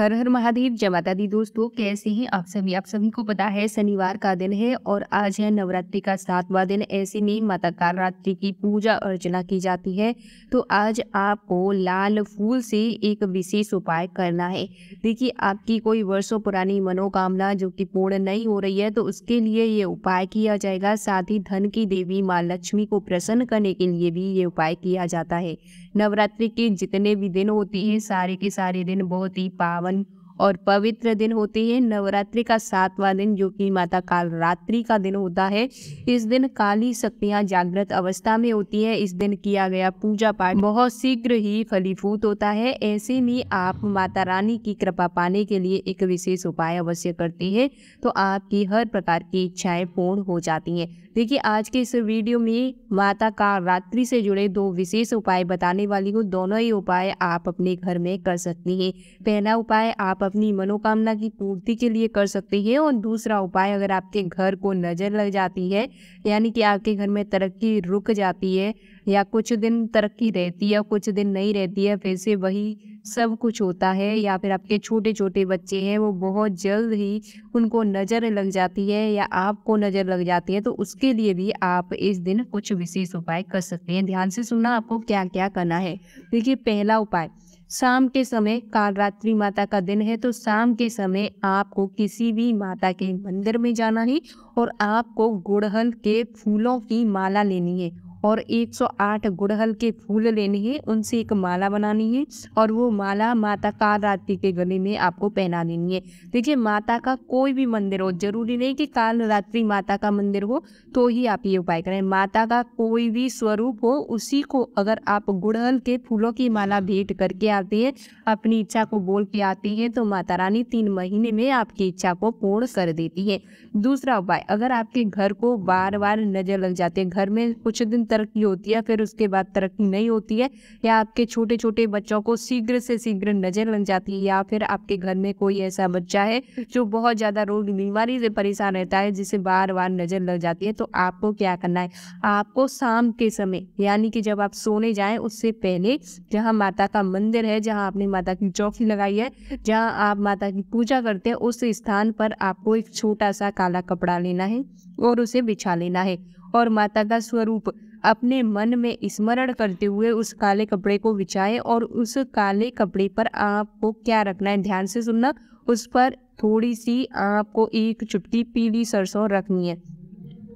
हर हर महादेव जय माता दी दोस्तों कैसे हैं आप सभी आप सभी को पता है शनिवार का दिन है और आज है नवरात्रि का सातवां दिन ऐसे में माता कालरात्रि की पूजा अर्चना की जाती है तो आज आपको लाल फूल से एक विशेष उपाय करना है देखिए आपकी कोई वर्षों पुरानी मनोकामना जो कि पूर्ण नहीं हो रही है तो उसके लिए ये उपाय किया जाएगा साथ ही धन की देवी माँ लक्ष्मी को प्रसन्न करने के लिए भी ये उपाय किया जाता है नवरात्रि के जितने भी दिन होती है सारे के सारे दिन बहुत ही पावन और पवित्र दिन होते हैं नवरात्रि का सातवां दिन जो कि माता कालरात्रि का दिन होता है इस दिन काली शक्तियाँ जागृत अवस्था में होती है इस दिन किया गया पूजा पाठ बहुत शीघ्र ही फलीफूत होता है ऐसे में आप माता रानी की कृपा पाने के लिए एक विशेष उपाय अवश्य करते हैं तो आपकी हर प्रकार की इच्छाएं पूर्ण हो जाती हैं देखिए आज के इस वीडियो में माता का रात्रि से जुड़े दो विशेष उपाय बताने वाली हूँ दोनों ही उपाय आप अपने घर में कर सकती हैं पहला उपाय आप अपनी मनोकामना की पूर्ति के लिए कर सकते हैं और दूसरा उपाय अगर आपके घर को नज़र लग जाती है यानी कि आपके घर में तरक्की रुक जाती है या कुछ दिन तरक्की रहती है कुछ दिन नहीं रहती है फिर से वही सब कुछ होता है या फिर आपके छोटे छोटे बच्चे हैं वो बहुत जल्द ही उनको नज़र लग जाती है या आपको नज़र लग जाती है तो उसके लिए भी आप इस दिन कुछ विशेष उपाय कर सकते हैं ध्यान से सुनना आपको क्या क्या करना है देखिए पहला उपाय शाम के समय कालरात्रि माता का दिन है तो शाम के समय आपको किसी भी माता के मंदिर में जाना है और आपको गुड़हल के फूलों की माला लेनी है और 108 गुड़हल के फूल लेने हैं उनसे एक माला बनानी है और वो माला माता कालरात्रि के गले में आपको पहना देनी है देखिए माता का कोई भी मंदिर हो जरूरी नहीं कि काल रात्रि माता का मंदिर हो तो ही आप ये उपाय करें माता का कोई भी स्वरूप हो उसी को अगर आप गुड़हल के फूलों की माला भेंट करके आते हैं अपनी इच्छा को बोल के आती हैं तो माता रानी तीन महीने में आपकी इच्छा को पूर्ण कर देती है दूसरा उपाय अगर आपके घर को बार बार नजर लग जाते हैं घर में कुछ दिन तरक्की होती है फिर उसके बाद तरक्की नहीं होती है या आपके छोटे छोटे बच्चों को शीघ्र से शीघ्र नज़र लग जाती है या फिर आपके घर में कोई ऐसा बच्चा है जो बहुत ज़्यादा रोग बीमारी से परेशान रहता है जिसे बार बार नज़र लग जाती है तो आपको क्या करना है आपको शाम के समय यानी कि जब आप सोने जाए उससे पहले जहाँ माता का मंदिर है जहाँ आपने माता की चौकी लगाई है जहाँ आप माता की पूजा करते हैं उस स्थान पर आपको एक छोटा सा काला कपड़ा लेना है और उसे बिछा लेना है और माता का स्वरूप अपने मन में स्मरण करते हुए उस काले कपड़े को बिछाए और उस काले कपड़े पर आपको क्या रखना है ध्यान से सुनना उस पर थोड़ी सी आपको एक चुटकी पीली सरसों रखनी है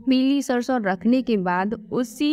पीली सरसों रखने के बाद उसी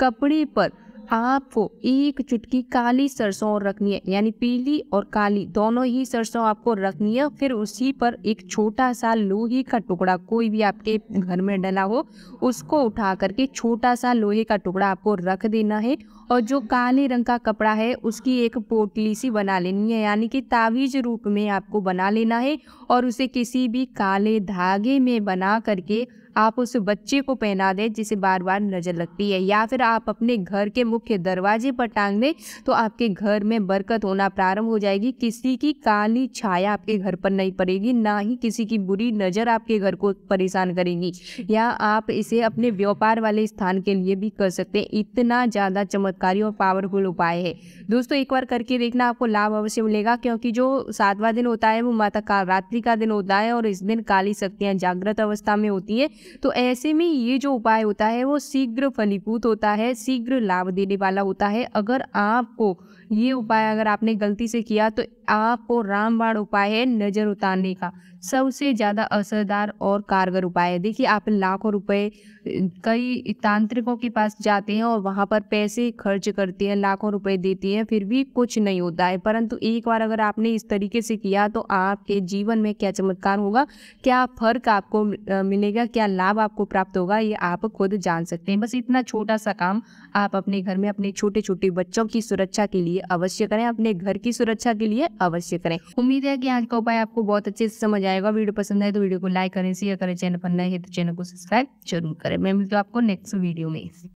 कपड़े पर आपको एक चुटकी काली सरसों और रखनी है यानी पीली और काली दोनों ही सरसों आपको रखनी है फिर उसी पर एक छोटा सा लोहे का टुकड़ा कोई भी आपके घर में डला हो उसको उठा करके छोटा सा लोहे का टुकड़ा आपको रख देना है और जो काले रंग का कपड़ा है उसकी एक पोटली सी बना लेनी है यानी कि तावीज रूप में आपको बना लेना है और उसे किसी भी काले धागे में बना करके आप उस बच्चे को पहना दें जिसे बार बार नज़र लगती है या फिर आप अपने घर के मुख्य दरवाजे पर टांग दें तो आपके घर में बरकत होना प्रारंभ हो जाएगी किसी की काली छाया आपके घर पर नहीं पड़ेगी ना ही किसी की बुरी नज़र आपके घर को परेशान करेगी या आप इसे अपने व्यापार वाले स्थान के लिए भी कर सकते हैं इतना ज़्यादा चमत्कारी और पावरफुल उपाय है दोस्तों एक बार करके देखना आपको लाभ अवश्य मिलेगा क्योंकि जो सातवां दिन होता है वो माता का रात्रि का दिन होता है और इस दिन काली शक्तियाँ जागृत अवस्था में होती है तो ऐसे में ये जो उपाय होता है वो शीघ्र फलीभूत होता है शीघ्र लाभ देने वाला होता है अगर आपको ये उपाय अगर आपने गलती से किया तो आपको रामबाण उपाय है नज़र उतारने का सबसे ज़्यादा असरदार और कारगर उपाय है देखिए आप लाखों रुपए कई तांत्रिकों के पास जाते हैं और वहाँ पर पैसे खर्च करते हैं लाखों रुपए देते हैं फिर भी कुछ नहीं होता है परंतु एक बार अगर आपने इस तरीके से किया तो आपके जीवन में क्या चमत्कार होगा क्या फ़र्क आपको मिलेगा क्या लाभ आपको प्राप्त होगा ये आप खुद जान सकते हैं बस इतना छोटा सा काम आप अपने घर में अपने छोटे छोटे बच्चों की सुरक्षा के लिए अवश्य करें अपने घर की सुरक्षा के लिए अवश्य करें उम्मीद है कि आज का उपाय आपको बहुत अच्छे से समझ आएगा वीडियो पसंद आए तो वीडियो को लाइक करें शेयर करें चैनल पर नए तो चैनल को सब्सक्राइब जरूर करें मैं मिलती हूँ आपको नेक्स्ट वीडियो में